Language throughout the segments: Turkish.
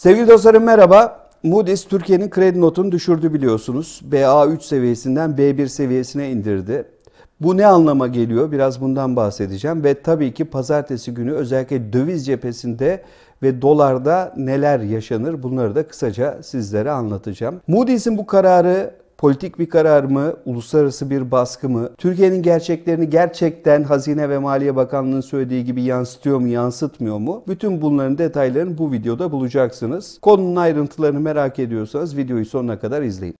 Sevgili dostlarım merhaba. Moody's Türkiye'nin kredi notunu düşürdü biliyorsunuz. BA3 seviyesinden B1 seviyesine indirdi. Bu ne anlama geliyor? Biraz bundan bahsedeceğim ve tabii ki pazartesi günü özellikle döviz cephesinde ve dolarda neler yaşanır bunları da kısaca sizlere anlatacağım. Moody's'in bu kararı politik bir karar mı, uluslararası bir baskı mı? Türkiye'nin gerçeklerini gerçekten Hazine ve Maliye Bakanlığı'nın söylediği gibi yansıtıyor mu, yansıtmıyor mu? Bütün bunların detaylarını bu videoda bulacaksınız. Konunun ayrıntılarını merak ediyorsanız videoyu sonuna kadar izleyin.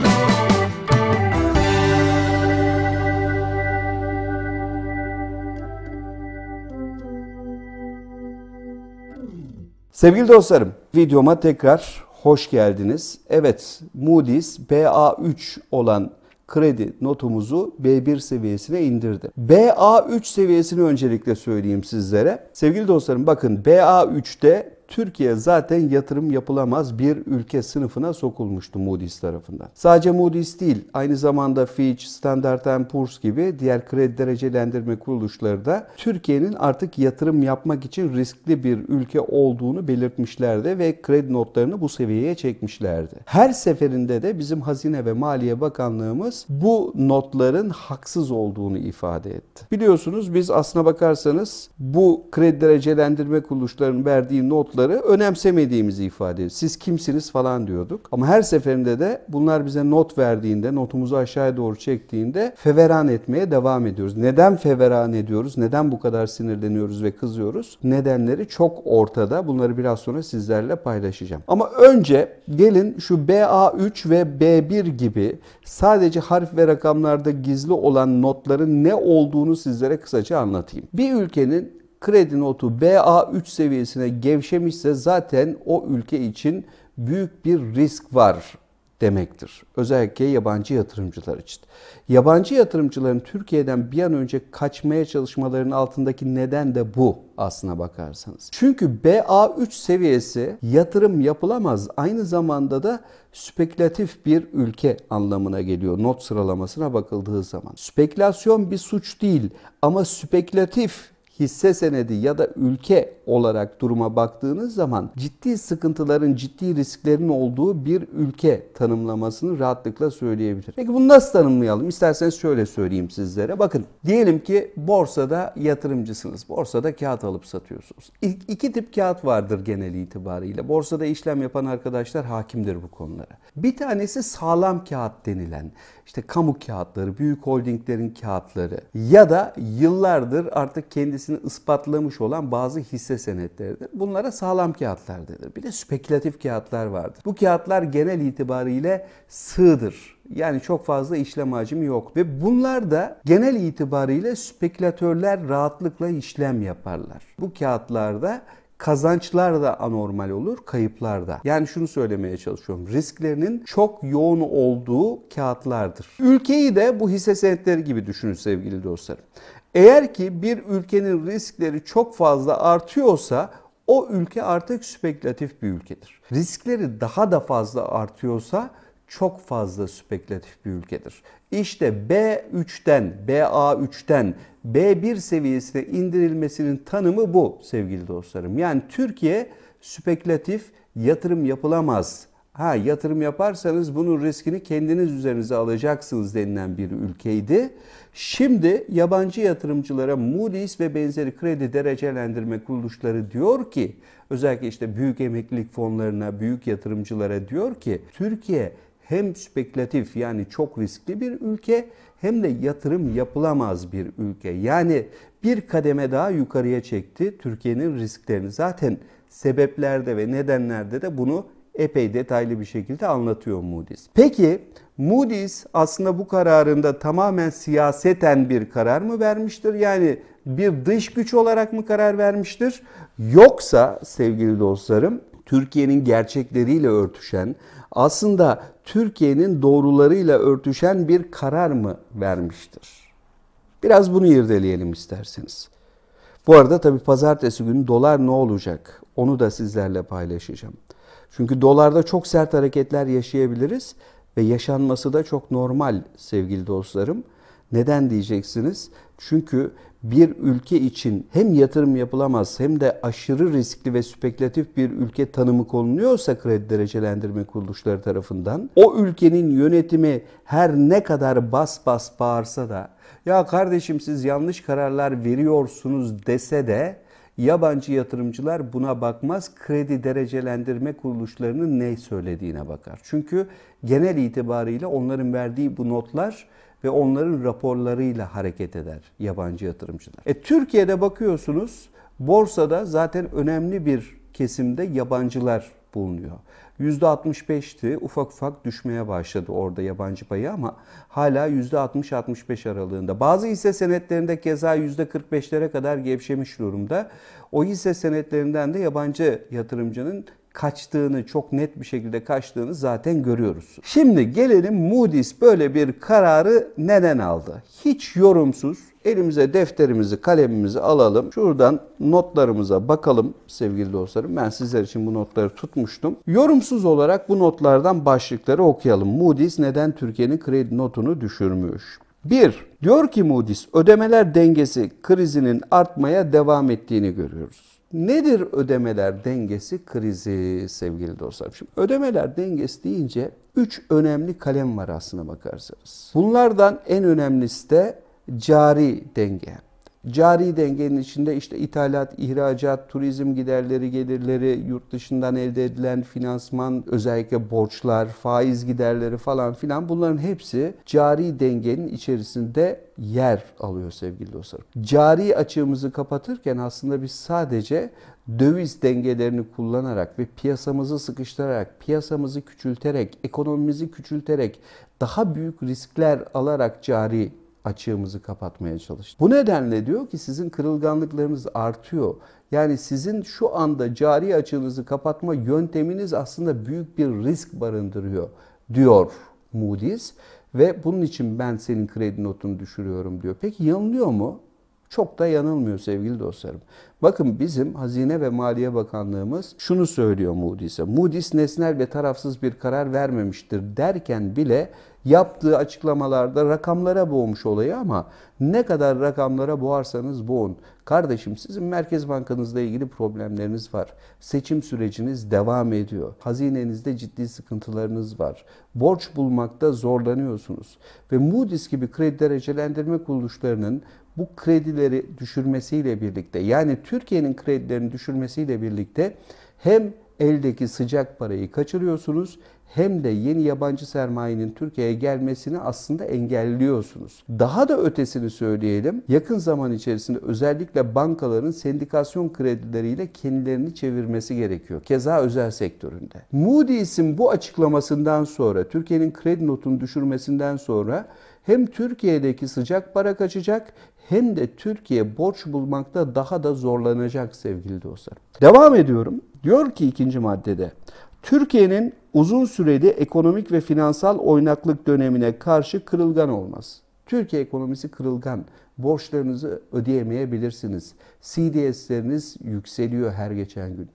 Sevgili dostlarım, videoma tekrar hoş geldiniz. Evet, Moody's BA3 olan kredi notumuzu B1 seviyesine indirdi. BA3 seviyesini öncelikle söyleyeyim sizlere. Sevgili dostlarım bakın BA3'te Türkiye zaten yatırım yapılamaz bir ülke sınıfına sokulmuştu Moody's tarafından. Sadece Moody's değil, aynı zamanda Fitch, Standard Poor's gibi diğer kredi derecelendirme kuruluşları da Türkiye'nin artık yatırım yapmak için riskli bir ülke olduğunu belirtmişlerdi ve kredi notlarını bu seviyeye çekmişlerdi. Her seferinde de bizim Hazine ve Maliye Bakanlığımız bu notların haksız olduğunu ifade etti. Biliyorsunuz biz aslına bakarsanız bu kredi derecelendirme kuruluşlarının verdiği notlar grupları önemsemediğimizi ifade ediyoruz. Siz kimsiniz falan diyorduk. Ama her seferinde de bunlar bize not verdiğinde, notumuzu aşağıya doğru çektiğinde feveran etmeye devam ediyoruz. Neden feveran ediyoruz? Neden bu kadar sinirleniyoruz ve kızıyoruz? Nedenleri çok ortada. Bunları biraz sonra sizlerle paylaşacağım. Ama önce gelin şu BA3 ve B1 gibi sadece harf ve rakamlarda gizli olan notların ne olduğunu sizlere kısaca anlatayım. Bir ülkenin kredi notu BA3 seviyesine gevşemişse zaten o ülke için büyük bir risk var demektir. Özellikle yabancı yatırımcılar için. Yabancı yatırımcıların Türkiye'den bir an önce kaçmaya çalışmalarının altındaki neden de bu aslına bakarsanız. Çünkü BA3 seviyesi yatırım yapılamaz. Aynı zamanda da spekülatif bir ülke anlamına geliyor not sıralamasına bakıldığı zaman. Spekülasyon bir suç değil ama spekülatif hisse senedi ya da ülke olarak duruma baktığınız zaman ciddi sıkıntıların, ciddi risklerin olduğu bir ülke tanımlamasını rahatlıkla söyleyebilir. Peki bunu nasıl tanımlayalım? İsterseniz şöyle söyleyeyim sizlere. Bakın diyelim ki borsada yatırımcısınız. Borsada kağıt alıp satıyorsunuz. İlk iki tip kağıt vardır genel itibariyle. Borsada işlem yapan arkadaşlar hakimdir bu konulara. Bir tanesi sağlam kağıt denilen işte kamu kağıtları, büyük holdinglerin kağıtları ya da yıllardır artık kendisini ispatlamış olan bazı hisse senetleridir. Bunlara sağlam kağıtlar denir. Bir de spekülatif kağıtlar vardır. Bu kağıtlar genel itibariyle sığdır. Yani çok fazla işlem hacmi yok ve bunlar da genel itibariyle spekülatörler rahatlıkla işlem yaparlar. Bu kağıtlarda Kazançlar da anormal olur, kayıplar da. Yani şunu söylemeye çalışıyorum. Risklerinin çok yoğun olduğu kağıtlardır. Ülkeyi de bu hisse senetleri gibi düşünün sevgili dostlarım. Eğer ki bir ülkenin riskleri çok fazla artıyorsa o ülke artık spekülatif bir ülkedir. Riskleri daha da fazla artıyorsa çok fazla spekülatif bir ülkedir. İşte B3'ten, BA3'ten B1 seviyesine indirilmesinin tanımı bu sevgili dostlarım. Yani Türkiye spekülatif yatırım yapılamaz. Ha yatırım yaparsanız bunun riskini kendiniz üzerinize alacaksınız denilen bir ülkeydi. Şimdi yabancı yatırımcılara Moody's ve benzeri kredi derecelendirme kuruluşları diyor ki özellikle işte büyük emeklilik fonlarına, büyük yatırımcılara diyor ki Türkiye hem spekülatif yani çok riskli bir ülke hem de yatırım yapılamaz bir ülke. Yani bir kademe daha yukarıya çekti Türkiye'nin risklerini. Zaten sebeplerde ve nedenlerde de bunu epey detaylı bir şekilde anlatıyor Moody's. Peki Moody's aslında bu kararında tamamen siyaseten bir karar mı vermiştir? Yani bir dış güç olarak mı karar vermiştir? Yoksa sevgili dostlarım Türkiye'nin gerçekleriyle örtüşen, aslında Türkiye'nin doğrularıyla örtüşen bir karar mı vermiştir? Biraz bunu irdeleyelim isterseniz. Bu arada tabii pazartesi günü dolar ne olacak? Onu da sizlerle paylaşacağım. Çünkü dolarda çok sert hareketler yaşayabiliriz ve yaşanması da çok normal sevgili dostlarım. Neden diyeceksiniz? Çünkü bir ülke için hem yatırım yapılamaz hem de aşırı riskli ve spekülatif bir ülke tanımı konuluyorsa kredi derecelendirme kuruluşları tarafından o ülkenin yönetimi her ne kadar bas bas bağırsa da ya kardeşim siz yanlış kararlar veriyorsunuz dese de yabancı yatırımcılar buna bakmaz. Kredi derecelendirme kuruluşlarının ne söylediğine bakar. Çünkü genel itibariyle onların verdiği bu notlar ve onların raporlarıyla hareket eder yabancı yatırımcılar. E, Türkiye'de bakıyorsunuz borsada zaten önemli bir kesimde yabancılar bulunuyor. %65'ti ufak ufak düşmeye başladı orada yabancı payı ama hala %60-65 aralığında. Bazı hisse senetlerinde keza %45'lere kadar gevşemiş durumda. O hisse senetlerinden de yabancı yatırımcının kaçtığını çok net bir şekilde kaçtığını zaten görüyoruz. Şimdi gelelim Moody's böyle bir kararı neden aldı? Hiç yorumsuz elimize defterimizi kalemimizi alalım. Şuradan notlarımıza bakalım sevgili dostlarım. Ben sizler için bu notları tutmuştum. Yorumsuz olarak bu notlardan başlıkları okuyalım. Moody's neden Türkiye'nin kredi notunu düşürmüş? 1. Diyor ki Moody's ödemeler dengesi krizinin artmaya devam ettiğini görüyoruz. Nedir ödemeler dengesi krizi sevgili dostlar? Şimdi ödemeler dengesi deyince 3 önemli kalem var aslına bakarsanız. Bunlardan en önemlisi de cari denge. Cari dengenin içinde işte ithalat, ihracat, turizm giderleri, gelirleri, yurt dışından elde edilen finansman, özellikle borçlar, faiz giderleri falan filan bunların hepsi cari dengenin içerisinde yer alıyor sevgili dostlarım. Cari açığımızı kapatırken aslında biz sadece döviz dengelerini kullanarak ve piyasamızı sıkıştırarak, piyasamızı küçülterek, ekonomimizi küçülterek daha büyük riskler alarak cari açığımızı kapatmaya çalıştık. Bu nedenle diyor ki sizin kırılganlıklarınız artıyor. Yani sizin şu anda cari açığınızı kapatma yönteminiz aslında büyük bir risk barındırıyor diyor Moody's ve bunun için ben senin kredi notunu düşürüyorum diyor. Peki yanılıyor mu? Çok da yanılmıyor sevgili dostlarım. Bakın bizim Hazine ve Maliye Bakanlığımız şunu söylüyor Moody's'e. Moody's nesnel ve tarafsız bir karar vermemiştir derken bile yaptığı açıklamalarda rakamlara boğmuş olayı ama ne kadar rakamlara boğarsanız boğun. Kardeşim sizin Merkez Bankanızla ilgili problemleriniz var. Seçim süreciniz devam ediyor. Hazinenizde ciddi sıkıntılarınız var. Borç bulmakta zorlanıyorsunuz. Ve Moody's gibi kredi derecelendirme kuruluşlarının bu kredileri düşürmesiyle birlikte yani Türkiye'nin kredilerini düşürmesiyle birlikte hem eldeki sıcak parayı kaçırıyorsunuz hem de yeni yabancı sermayenin Türkiye'ye gelmesini aslında engelliyorsunuz. Daha da ötesini söyleyelim. Yakın zaman içerisinde özellikle bankaların sendikasyon kredileriyle kendilerini çevirmesi gerekiyor. Keza özel sektöründe. Moody's'in bu açıklamasından sonra, Türkiye'nin kredi notunu düşürmesinden sonra hem Türkiye'deki sıcak para kaçacak hem de Türkiye borç bulmakta daha da zorlanacak sevgili dostlar. Devam ediyorum. Diyor ki ikinci maddede Türkiye'nin uzun süreli ekonomik ve finansal oynaklık dönemine karşı kırılgan olmaz. Türkiye ekonomisi kırılgan. Borçlarınızı ödeyemeyebilirsiniz. CDS'leriniz yükseliyor her geçen gün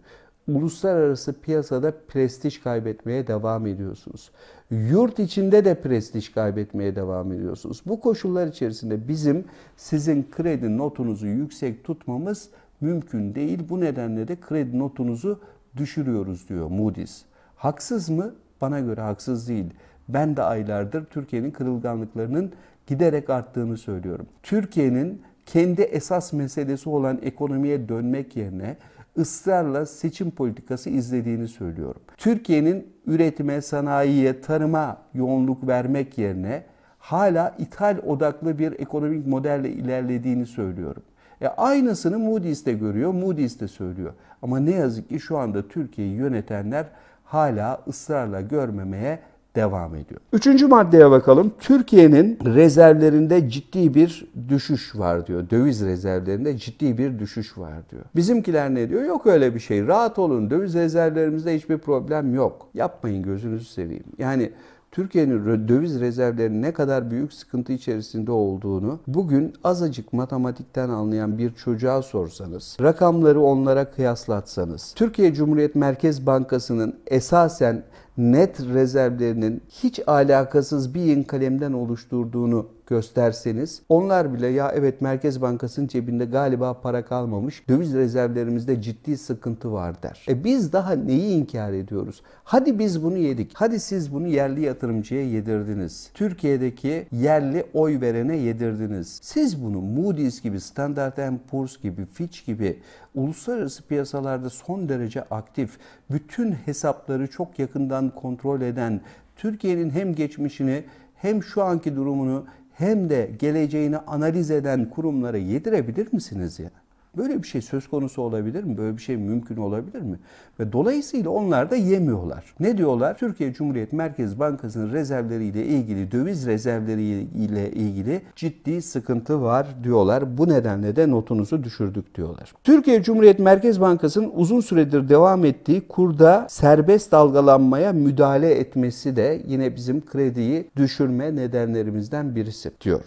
uluslararası piyasada prestij kaybetmeye devam ediyorsunuz. Yurt içinde de prestij kaybetmeye devam ediyorsunuz. Bu koşullar içerisinde bizim sizin kredi notunuzu yüksek tutmamız mümkün değil. Bu nedenle de kredi notunuzu düşürüyoruz diyor Moody's. Haksız mı? Bana göre haksız değil. Ben de aylardır Türkiye'nin kırılganlıklarının giderek arttığını söylüyorum. Türkiye'nin kendi esas meselesi olan ekonomiye dönmek yerine ısrarla seçim politikası izlediğini söylüyorum. Türkiye'nin üretime, sanayiye, tarıma yoğunluk vermek yerine hala ithal odaklı bir ekonomik modelle ilerlediğini söylüyorum. E aynısını Moody's de görüyor, Moody's de söylüyor. Ama ne yazık ki şu anda Türkiye'yi yönetenler hala ısrarla görmemeye devam ediyor. Üçüncü maddeye bakalım. Türkiye'nin rezervlerinde ciddi bir düşüş var diyor. Döviz rezervlerinde ciddi bir düşüş var diyor. Bizimkiler ne diyor? Yok öyle bir şey. Rahat olun. Döviz rezervlerimizde hiçbir problem yok. Yapmayın gözünüzü seveyim. Yani Türkiye'nin döviz rezervlerinin ne kadar büyük sıkıntı içerisinde olduğunu bugün azıcık matematikten anlayan bir çocuğa sorsanız, rakamları onlara kıyaslatsanız, Türkiye Cumhuriyet Merkez Bankası'nın esasen net rezervlerinin hiç alakasız bir yin kalemden oluşturduğunu gösterseniz onlar bile ya evet Merkez Bankası'nın cebinde galiba para kalmamış, döviz rezervlerimizde ciddi sıkıntı var der. E biz daha neyi inkar ediyoruz? Hadi biz bunu yedik. Hadi siz bunu yerli yatırımcıya yedirdiniz. Türkiye'deki yerli oy verene yedirdiniz. Siz bunu Moody's gibi, Standard Poor's gibi, Fitch gibi uluslararası piyasalarda son derece aktif, bütün hesapları çok yakından kontrol eden, Türkiye'nin hem geçmişini hem şu anki durumunu hem de geleceğini analiz eden kurumlara yedirebilir misiniz ya? Böyle bir şey söz konusu olabilir mi? Böyle bir şey mümkün olabilir mi? Ve dolayısıyla onlar da yemiyorlar. Ne diyorlar? Türkiye Cumhuriyet Merkez Bankası'nın rezervleriyle ilgili, döviz rezervleriyle ilgili ciddi sıkıntı var diyorlar. Bu nedenle de notunuzu düşürdük diyorlar. Türkiye Cumhuriyet Merkez Bankası'nın uzun süredir devam ettiği kurda serbest dalgalanmaya müdahale etmesi de yine bizim krediyi düşürme nedenlerimizden birisi diyor.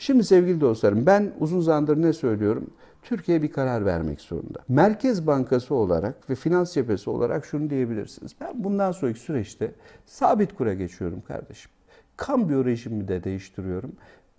Şimdi sevgili dostlarım ben uzun zamandır ne söylüyorum? Türkiye bir karar vermek zorunda. Merkez Bankası olarak ve finans cephesi olarak şunu diyebilirsiniz. Ben bundan sonraki süreçte sabit kura geçiyorum kardeşim. Kambiyo rejimi de değiştiriyorum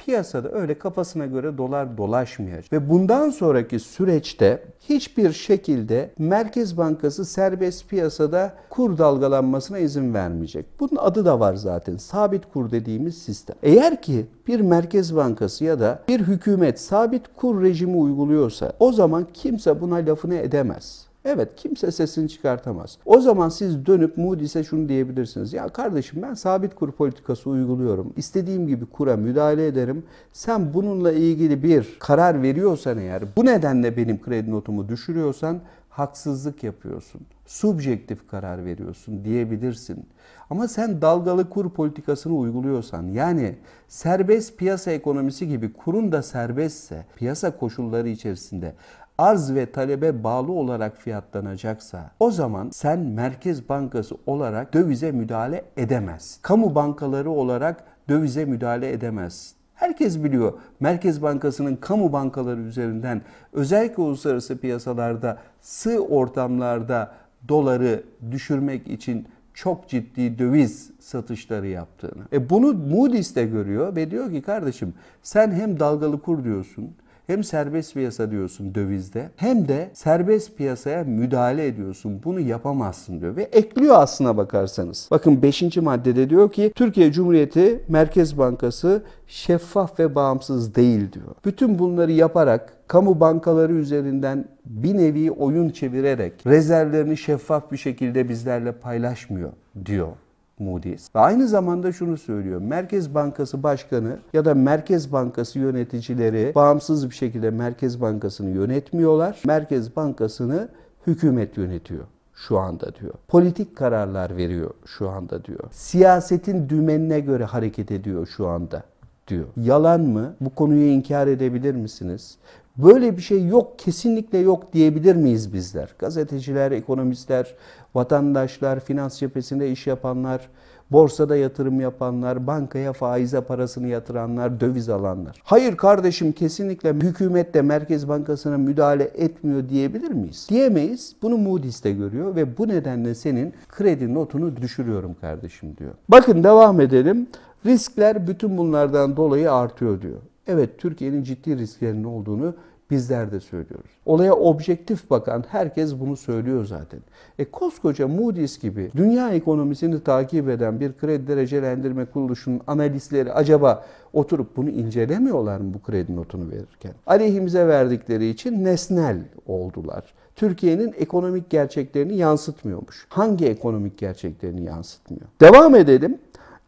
piyasada öyle kafasına göre dolar dolaşmayacak. Ve bundan sonraki süreçte hiçbir şekilde Merkez Bankası serbest piyasada kur dalgalanmasına izin vermeyecek. Bunun adı da var zaten. Sabit kur dediğimiz sistem. Eğer ki bir Merkez Bankası ya da bir hükümet sabit kur rejimi uyguluyorsa o zaman kimse buna lafını edemez. Evet kimse sesini çıkartamaz. O zaman siz dönüp Moody's'e şunu diyebilirsiniz. Ya kardeşim ben sabit kur politikası uyguluyorum. İstediğim gibi kura müdahale ederim. Sen bununla ilgili bir karar veriyorsan eğer bu nedenle benim kredi notumu düşürüyorsan haksızlık yapıyorsun. Subjektif karar veriyorsun diyebilirsin. Ama sen dalgalı kur politikasını uyguluyorsan yani serbest piyasa ekonomisi gibi kurun da serbestse piyasa koşulları içerisinde arz ve talebe bağlı olarak fiyatlanacaksa o zaman sen Merkez Bankası olarak dövize müdahale edemez. Kamu bankaları olarak dövize müdahale edemez. Herkes biliyor Merkez Bankası'nın kamu bankaları üzerinden özellikle uluslararası piyasalarda sığ ortamlarda doları düşürmek için çok ciddi döviz satışları yaptığını. E bunu Moody's de görüyor ve diyor ki kardeşim sen hem dalgalı kur diyorsun hem serbest piyasa diyorsun dövizde hem de serbest piyasaya müdahale ediyorsun. Bunu yapamazsın diyor ve ekliyor aslına bakarsanız. Bakın 5. maddede diyor ki Türkiye Cumhuriyeti Merkez Bankası şeffaf ve bağımsız değil diyor. Bütün bunları yaparak kamu bankaları üzerinden bir nevi oyun çevirerek rezervlerini şeffaf bir şekilde bizlerle paylaşmıyor diyor mudiz. Ve aynı zamanda şunu söylüyor. Merkez Bankası Başkanı ya da Merkez Bankası yöneticileri bağımsız bir şekilde Merkez Bankası'nı yönetmiyorlar. Merkez Bankası'nı hükümet yönetiyor şu anda diyor. Politik kararlar veriyor şu anda diyor. Siyasetin dümenine göre hareket ediyor şu anda diyor. Yalan mı? Bu konuyu inkar edebilir misiniz? Böyle bir şey yok, kesinlikle yok diyebilir miyiz bizler? Gazeteciler, ekonomistler, vatandaşlar, finans cephesinde iş yapanlar, borsada yatırım yapanlar, bankaya faize parasını yatıranlar, döviz alanlar. Hayır kardeşim kesinlikle hükümet de Merkez Bankası'na müdahale etmiyor diyebilir miyiz? Diyemeyiz. Bunu Moody's de görüyor ve bu nedenle senin kredi notunu düşürüyorum kardeşim diyor. Bakın devam edelim. Riskler bütün bunlardan dolayı artıyor diyor. Evet Türkiye'nin ciddi risklerinin olduğunu Bizler de söylüyoruz. Olaya objektif bakan herkes bunu söylüyor zaten. E koskoca Moody's gibi dünya ekonomisini takip eden bir kredi derecelendirme kuruluşunun analistleri acaba oturup bunu incelemiyorlar mı bu kredi notunu verirken? Aleyhimize verdikleri için nesnel oldular. Türkiye'nin ekonomik gerçeklerini yansıtmıyormuş. Hangi ekonomik gerçeklerini yansıtmıyor? Devam edelim.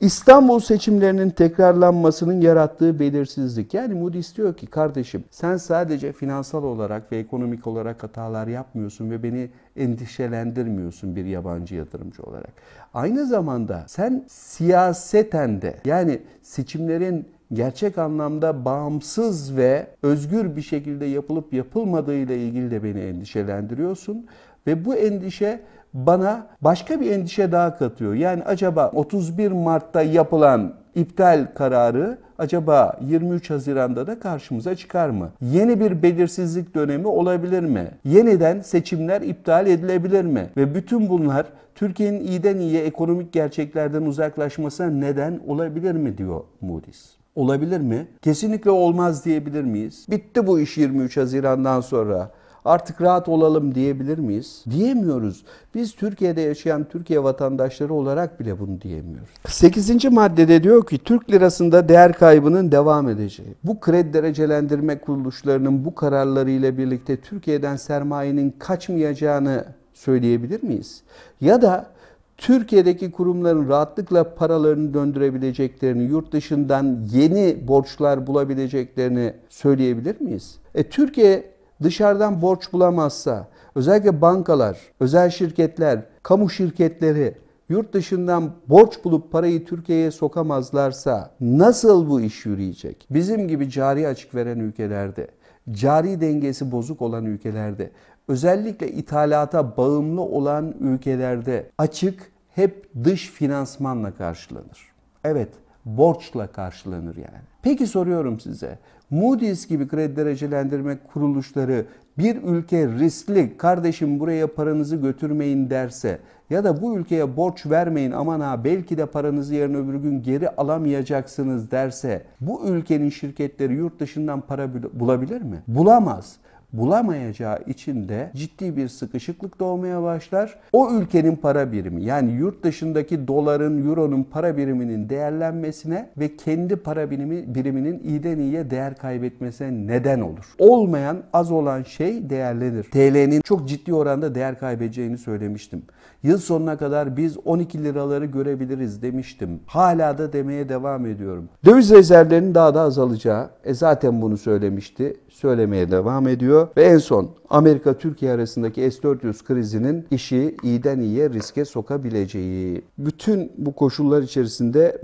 İstanbul seçimlerinin tekrarlanmasının yarattığı belirsizlik. Yani Moody's diyor ki kardeşim sen sadece finansal olarak ve ekonomik olarak hatalar yapmıyorsun ve beni endişelendirmiyorsun bir yabancı yatırımcı olarak. Aynı zamanda sen siyaseten de yani seçimlerin gerçek anlamda bağımsız ve özgür bir şekilde yapılıp yapılmadığı ile ilgili de beni endişelendiriyorsun ve bu endişe bana başka bir endişe daha katıyor. Yani acaba 31 Mart'ta yapılan iptal kararı acaba 23 Haziran'da da karşımıza çıkar mı? Yeni bir belirsizlik dönemi olabilir mi? Yeniden seçimler iptal edilebilir mi? Ve bütün bunlar Türkiye'nin iyiden iyiye ekonomik gerçeklerden uzaklaşmasına neden olabilir mi diyor Moody's. Olabilir mi? Kesinlikle olmaz diyebilir miyiz? Bitti bu iş 23 Haziran'dan sonra artık rahat olalım diyebilir miyiz? Diyemiyoruz. Biz Türkiye'de yaşayan Türkiye vatandaşları olarak bile bunu diyemiyoruz. 8. maddede diyor ki Türk lirasında değer kaybının devam edeceği. Bu kredi derecelendirme kuruluşlarının bu kararlarıyla birlikte Türkiye'den sermayenin kaçmayacağını söyleyebilir miyiz? Ya da Türkiye'deki kurumların rahatlıkla paralarını döndürebileceklerini, yurt dışından yeni borçlar bulabileceklerini söyleyebilir miyiz? E, Türkiye dışarıdan borç bulamazsa, özellikle bankalar, özel şirketler, kamu şirketleri yurt dışından borç bulup parayı Türkiye'ye sokamazlarsa nasıl bu iş yürüyecek? Bizim gibi cari açık veren ülkelerde, cari dengesi bozuk olan ülkelerde, özellikle ithalata bağımlı olan ülkelerde açık hep dış finansmanla karşılanır. Evet, borçla karşılanır yani. Peki soruyorum size. Moody's gibi kredi derecelendirme kuruluşları bir ülke riskli kardeşim buraya paranızı götürmeyin derse ya da bu ülkeye borç vermeyin aman ha belki de paranızı yarın öbür gün geri alamayacaksınız derse bu ülkenin şirketleri yurt dışından para bulabilir mi? Bulamaz bulamayacağı için de ciddi bir sıkışıklık doğmaya başlar. O ülkenin para birimi yani yurt dışındaki doların, euronun para biriminin değerlenmesine ve kendi para birimi, biriminin iyiden iyiye değer kaybetmesine neden olur. Olmayan az olan şey değerlenir. TL'nin çok ciddi oranda değer kaybedeceğini söylemiştim. Yıl sonuna kadar biz 12 liraları görebiliriz demiştim. Hala da demeye devam ediyorum. Döviz rezervlerinin daha da azalacağı, e zaten bunu söylemişti söylemeye devam ediyor. Ve en son Amerika-Türkiye arasındaki S-400 krizinin işi iyiden iyiye riske sokabileceği. Bütün bu koşullar içerisinde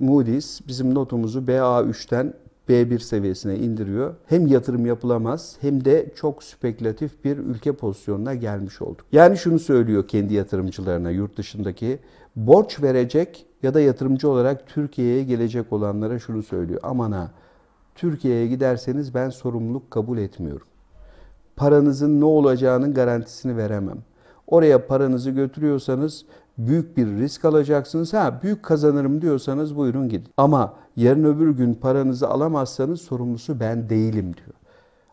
Moody's bizim notumuzu BA3'ten B1 seviyesine indiriyor. Hem yatırım yapılamaz hem de çok spekülatif bir ülke pozisyonuna gelmiş olduk. Yani şunu söylüyor kendi yatırımcılarına yurt dışındaki borç verecek ya da yatırımcı olarak Türkiye'ye gelecek olanlara şunu söylüyor. Aman ha Türkiye'ye giderseniz ben sorumluluk kabul etmiyorum. Paranızın ne olacağının garantisini veremem. Oraya paranızı götürüyorsanız büyük bir risk alacaksınız. Ha büyük kazanırım diyorsanız buyurun gidin. Ama yarın öbür gün paranızı alamazsanız sorumlusu ben değilim diyor.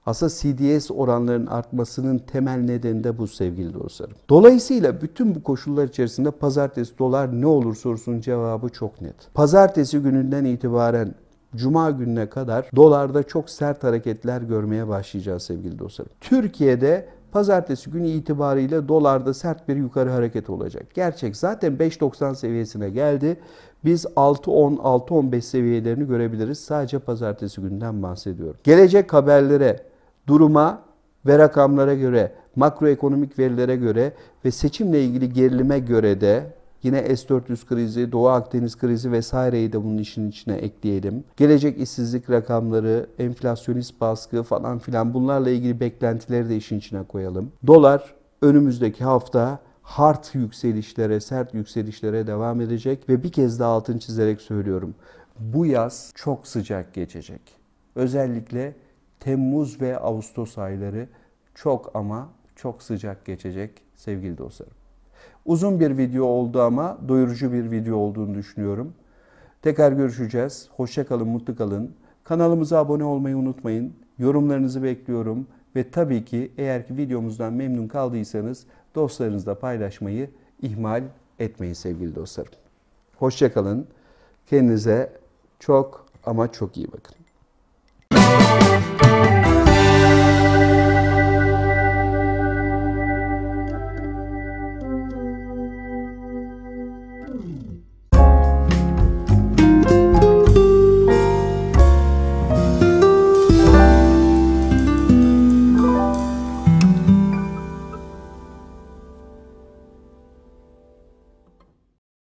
Asa CDS oranlarının artmasının temel nedeni de bu sevgili dostlarım. Dolayısıyla bütün bu koşullar içerisinde pazartesi dolar ne olur sorusunun cevabı çok net. Pazartesi gününden itibaren Cuma gününe kadar dolarda çok sert hareketler görmeye başlayacağız sevgili dostlarım. Türkiye'de Pazartesi günü itibariyle dolarda sert bir yukarı hareket olacak. Gerçek zaten 5.90 seviyesine geldi. Biz 6.10, 6.15 seviyelerini görebiliriz. Sadece pazartesi günden bahsediyorum. Gelecek haberlere, duruma ve rakamlara göre, makroekonomik verilere göre ve seçimle ilgili gerilime göre de Yine S-400 krizi, Doğu Akdeniz krizi vesaireyi de bunun işin içine ekleyelim. Gelecek işsizlik rakamları, enflasyonist baskı falan filan bunlarla ilgili beklentileri de işin içine koyalım. Dolar önümüzdeki hafta hard yükselişlere, sert yükselişlere devam edecek ve bir kez daha altın çizerek söylüyorum. Bu yaz çok sıcak geçecek. Özellikle Temmuz ve Ağustos ayları çok ama çok sıcak geçecek sevgili dostlarım. Uzun bir video oldu ama doyurucu bir video olduğunu düşünüyorum. Tekrar görüşeceğiz. Hoşça kalın, mutlu kalın. Kanalımıza abone olmayı unutmayın. Yorumlarınızı bekliyorum ve tabii ki eğer ki videomuzdan memnun kaldıysanız dostlarınızla paylaşmayı ihmal etmeyin sevgili dostlarım. Hoşça kalın. Kendinize çok ama çok iyi bakın.